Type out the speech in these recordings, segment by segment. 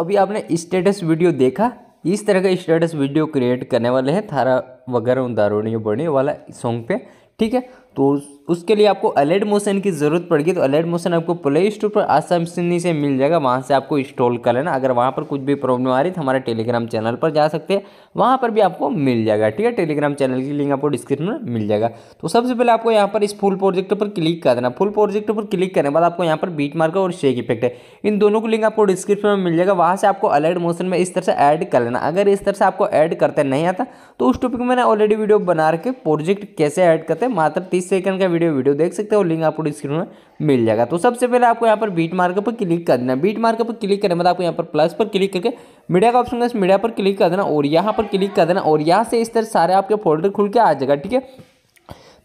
अभी आपने status video देखा इस तरह का स्टेटस वीडियो क्रिएट करने वाले हैं थारा वगैरह उन दारूणियों बढ़ने वाला सॉन्ग पे ठीक है तो उसके लिए आपको अलर्ट मोशन की ज़रूरत पड़ेगी तो अलर्ट मोशन आपको प्ले स्टोर पर आसानी से मिल जाएगा वहाँ से आपको इंस्टॉल कर लेना अगर वहाँ पर कुछ भी प्रॉब्लम आ रही तो हमारे टेलीग्राम चैनल पर जा सकते हैं वहाँ पर भी आपको मिल जाएगा ठीक है टेलीग्राम चैनल की लिंक आपको डिस्क्रिप्शन में मिल जाएगा तो सबसे पहले आपको यहाँ पर इस फुल प्रोजेक्ट पर क्लिक कर देना फुल प्रोजेक्ट पर क्लिक करने के बाद आपको यहाँ पर बीट मार्कर और शेक इफेक्ट है इन दोनों को लिंक आपको डिस्क्रिप्शन में मिल जाएगा वहाँ से आपको अलर्ट मोशन में इस तरह से ऐड कर लेना अगर इस तरह से आपको ऐड करते नहीं आता तो उस टॉपिक में मैंने ऑलरेडी वीडियो बना रखे प्रोजेक्ट कैसे ऐड करते हैं मात्र तीस तीस सेकंड का वीडियो वीडियो देख सकते हो लिंक आपको डिस्क्रिप्शन में मिल जाएगा तो सबसे पहले आपको यहाँ पर बीट मार्क पर क्लिक कर देना बीट मार्क पर क्लिक करने बाद आपको यहाँ पर प्लस पर क्लिक करके मीडिया का ऑप्शन मीडिया पर क्लिक कर देना और यहाँ पर क्लिक कर देना और यहाँ से इस तरह सारे आपके फोल्डर खुल के आ जाएगा ठीक है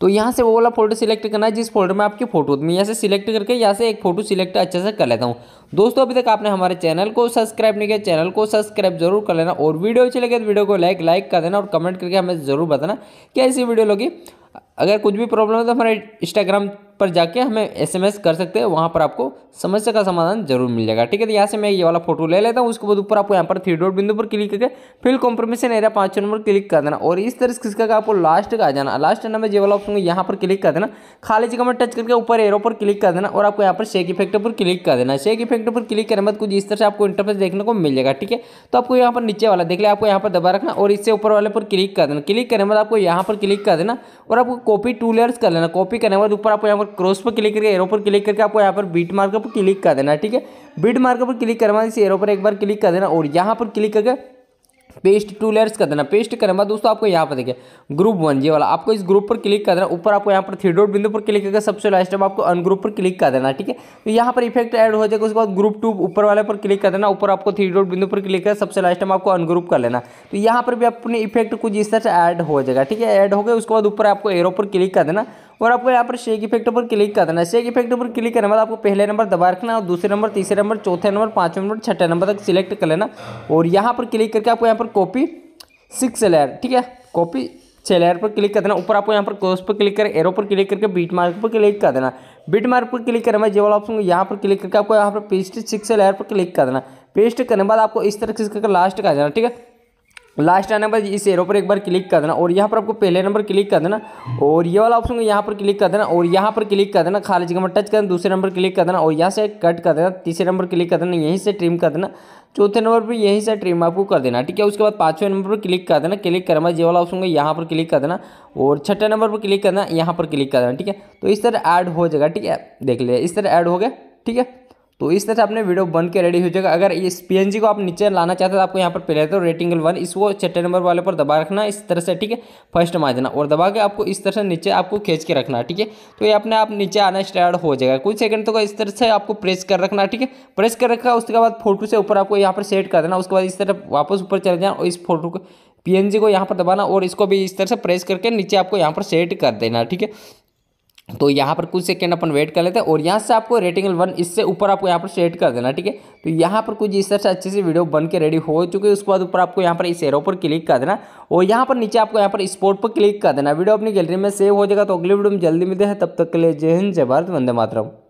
तो यहाँ से वो वाला फोटो सिलेक्ट करना है जिस फोल्डर में आपकी फोटो मैं यहाँ से सिलेक्ट करके यहाँ से एक फोटो सिलेक्ट अच्छे से कर लेता हूँ दोस्तों अभी तक आपने हमारे चैनल को सब्सक्राइब नहीं किया चैनल को सब्सक्राइब जरूर कर लेना और वीडियो अच्छी लगे तो वीडियो को लाइक लाइक कर देना और कमेंट करके हमें जरूर बताना कि ऐसी वीडियो लोगी अगर कुछ भी प्रॉब्लम है तो हमारा इंस्टाग्राम पर जाके हमें एसएमएस कर सकते हैं वहाँ पर आपको समस्या का समाधान जरूर मिल जाएगा ठीक है तो यहाँ से मैं ये वाला फोटो ले लेता हूँ उसके बाद ऊपर आपको यहाँ पर थ्री डॉट बिंदु पर क्लिक करके फिल कॉम्प्रोमेशन एरिया पाँच नंबर क्लिक कर देना और इस तरह से किसका आपको लास्ट का आ जाना लास्ट नंबर ये वाला ऑप्शन यहाँ पर क्लिक कर देना खाली जगह में टच करके ऊपर एरो पर क्लिक कर देना और आपको यहाँ पर शेक इफेक्ट पर क्लिक कर देना शेक इफेक्ट पर क्लिक करने बाद कुछ इस तरह से आपको इंटरफेस देखने को मिल जाएगा ठीक है तो आपको यहाँ पर नीचे वाला देख लिया आपको यहाँ पर दबा रखना और इससे ऊपर वाले पर क्लिक कर देना क्लिक करने बाद आपको यहाँ पर क्लिक कर देना और आपको कॉपी टू लेयर्स कर लेना कॉपी करने बाद ऊपर आपको यहाँ पर पर क्रॉस पर क्लिक करके एरो पर क्लिक करके आपको यहाँ पर बीट मार्कर पर क्लिक कर देना ठीक है बीट मार्कर पर क्लिक करवा इस एरो पर एक बार क्लिक कर देना और यहाँ पर क्लिक करके पेस्ट टू लेयर्स कर देना पेस्ट करने बाद दोस्तों आपको यहाँ पर देखिए ग्रुप वन जी वाला आपको इस ग्रुप पर क्लिक कर देना ऊपर आपको यहाँ पर थ्री डॉट बिंदु पर क्लिक करके सबसे लास्ट में आपको अनग्रुप पर क्लिक कर देना ठीक है तो यहाँ पर इफेक्ट ऐड हो जाएगा उसके बाद ग्रुप टू ऊपर वाले पर क्लिक कर देना ऊपर आपको थ्री डॉट बिंदु पर क्लिक कर सबसे लास्ट में आपको अनग्रुप कर लेना तो यहाँ पर भी अपने इफेक्ट कुछ इस तरह से ऐड हो जाएगा ठीक है ऐड हो गया उसके बाद ऊपर आपको एरो पर क्लिक कर देना और आपको यहाँ पर शेक इफेक्ट पर क्लिक कर देना शेक इफेक्ट पर क्लिक करने बाद आपको पहले नंबर दबा रखना और दूसरे नंबर तीसरे नंबर चौथे नंबर पाँचवें नंबर छठे नंबर तक सिलेक्ट कर लेना और यहाँ पर क्लिक करके आपको यहाँ पर कॉपी सिक्स लेयर ठीक है कॉपी छः लेयर पर क्लिक कर देना ऊपर आपको यहाँ पर क्रॉस पर क्लिक कर एरो पर क्लिक करके बीट मार्क पर क्लिक कर देना बीट मार्क पर क्लिक बाद जो वाला ऑप्शन यहाँ पर क्लिक करके आपको यहाँ पर पेस्ट सिक्स लेयर पर क्लिक कर देना पेस्ट करने के बाद आपको इस तरह से लास्ट का आ जाना ठीक है लास्ट आने पर इस एरो पर एक बार क्लिक कर देना और यहाँ पर आपको पहले नंबर क्लिक कर देना और ये वाला ऑप्शन यहाँ पर क्लिक कर देना और यहाँ पर क्लिक कर देना खाली जगह में टच कर देना दूसरे नंबर क्लिक कर देना और यहाँ से कट कर देना तीसरे नंबर क्लिक कर देना यहीं से ट्रिम कर देना चौथे नंबर पर यहीं से ट्रिम आपको कर देना ठीक है उसके बाद पाँचवें नंबर पर क्लिक कर देना क्लिक करना ये वाला ऑप्शन है यहाँ पर क्लिक कर देना और छठे नंबर पर क्लिक करना यहाँ पर क्लिक कर देना ठीक है तो इस तरह ऐड हो जाएगा ठीक है देख लिया इस तरह ऐड हो गया ठीक है तो इस तरह से अपने वीडियो बन के रेडी हो जाएगा अगर इस पी को आप नीचे लाना चाहते हैं तो आपको यहाँ पर पहले तो रेटिंगल वन इसको छठे नंबर वाले पर दबा रखना इस तरह से ठीक है फर्स्ट मार देना और दबा के आपको इस तरह से नीचे आपको खींच के रखना ठीक है तो ये अपने आप नीचे आना स्टार्ट हो जाएगा कुछ सेकंड तो इस तरह से आपको प्रेस कर रखना ठीक है प्रेस कर रखा उसके बाद फोटो से ऊपर आपको यहाँ पर सेट कर देना उसके बाद इस तरह वापस ऊपर चले जाना और इस फोटो को पी को यहाँ पर दबाना और इसको भी इस तरह से प्रेस करके नीचे आपको यहाँ पर सेट कर देना ठीक है तो यहाँ पर कुछ सेकेंड अपन वेट कर लेते हैं और यहाँ से आपको रेटिंग वन इससे ऊपर आपको यहाँ पर सेट कर देना ठीक है तो यहाँ पर कुछ इस तरह से अच्छे से वीडियो बन के रेडी हो चुकी है उसके बाद ऊपर आपको यहाँ पर इस एरो पर क्लिक कर देना और यहाँ पर नीचे आपको यहाँ पर स्पोर्ट पर क्लिक कर देना वीडियो अपनी गैलरी में सेव हो जाएगा तो अगली वीडियो में जल्दी मिलते हैं तब तक के लिए जय हिंद जय भारत वंदे मातरम